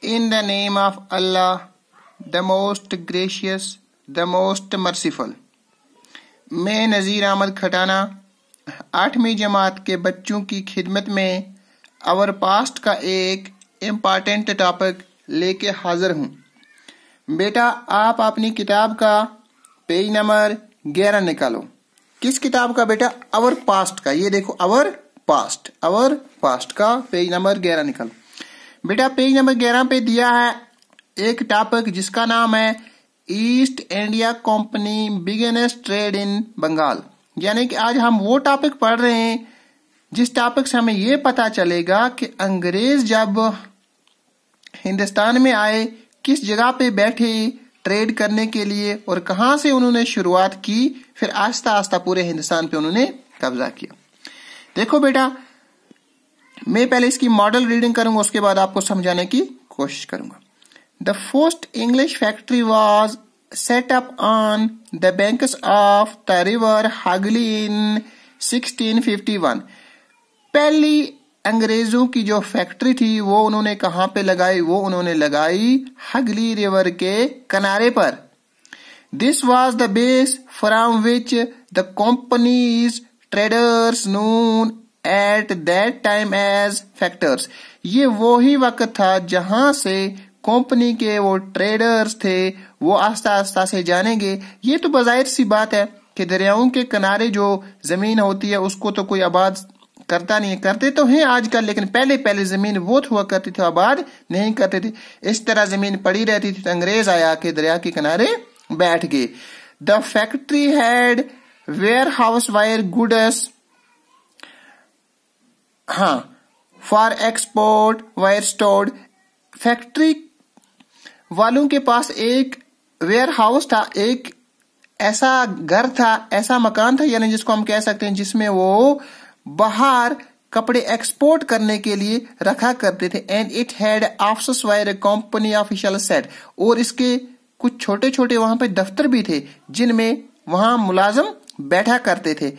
In the name of Allah, the most gracious, the most merciful. मैं नज़ीर अहमद खटाना आठवीं जमात के बच्चों की खिदमत में आवर पास्ट का एक इम्पॉर्टेंट टॉपिक लेके हाजिर हूँ बेटा आप अपनी किताब का पेज नंबर ग्यारह निकालो किस किताब का बेटा आवर पास्ट का ये देखो आवर पास्ट आवर पास्ट का पेज नंबर ग्यारह निकालो बेटा पेज नंबर ग्यारह पे दिया है एक टॉपिक जिसका नाम है East India Company begins trade in Bengal यानी कि आज हम वो टॉपिक पढ़ रहे हैं जिस टॉपिक से हमें ये पता चलेगा कि अंग्रेज जब हिंदुस्तान में आए किस जगह पे बैठे ट्रेड करने के लिए और कहा से उन्होंने शुरुआत की फिर आस्ता आस्ता पूरे हिंदुस्तान पे उन्होंने कब्जा किया देखो बेटा मैं पहले इसकी मॉडल रीडिंग करूंगा उसके बाद आपको समझाने की कोशिश करूंगा the first English factory was set up on the bank of the river Hagli in sixteen पहली अंग्रेजों की जो फैक्ट्री थी वो उन्होंने कहां पे लगाई वो उन्होंने लगाई हगली रिवर के किनारे पर this was the base from which the company's traders known at that time as factors ये वो ही वक्त था जहां से कंपनी के वो ट्रेडर्स थे वो आस्ता आस्ता से जानेंगे ये तो बाहिर सी बात है कि दरियाओं के किनारे जो जमीन होती है उसको तो कोई आबाद करता नहीं है करते तो हैं आजकल लेकिन पहले पहले जमीन वो हुआ करती थी आबाद नहीं करते थे इस तरह जमीन पड़ी रहती थी तो अंग्रेज आया के दरिया के किनारे बैठ गए the factory had warehouse where goods हाँ for export were stored factory वालों के पास एक वेयर हाउस था एक ऐसा घर था ऐसा मकान था यानी जिसको हम कह सकते हैं जिसमें वो बाहर कपड़े एक्सपोर्ट करने के लिए रखा करते थे and it had office where company official sat और इसके कुछ छोटे छोटे वहां पे दफ्तर भी थे जिनमें वहां मुलाजम बैठा करते थे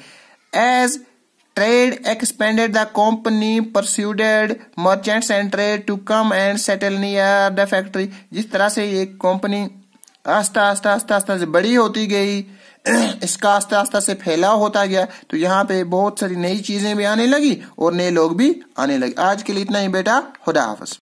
as trade expanded the company pursued merchants and trade to come and settle near the factory जिस तरह से ये कंपनी आस्ता आस्ता आस्ता आस्ता से बड़ी होती गई इसका आस्ता आस्ता से फैलाव होता गया तो यहाँ पे बहुत सारी नई चीजें भी आने लगी और नए लोग भी आने लगे आज के लिए इतना ही बेटा खुदा हाफिज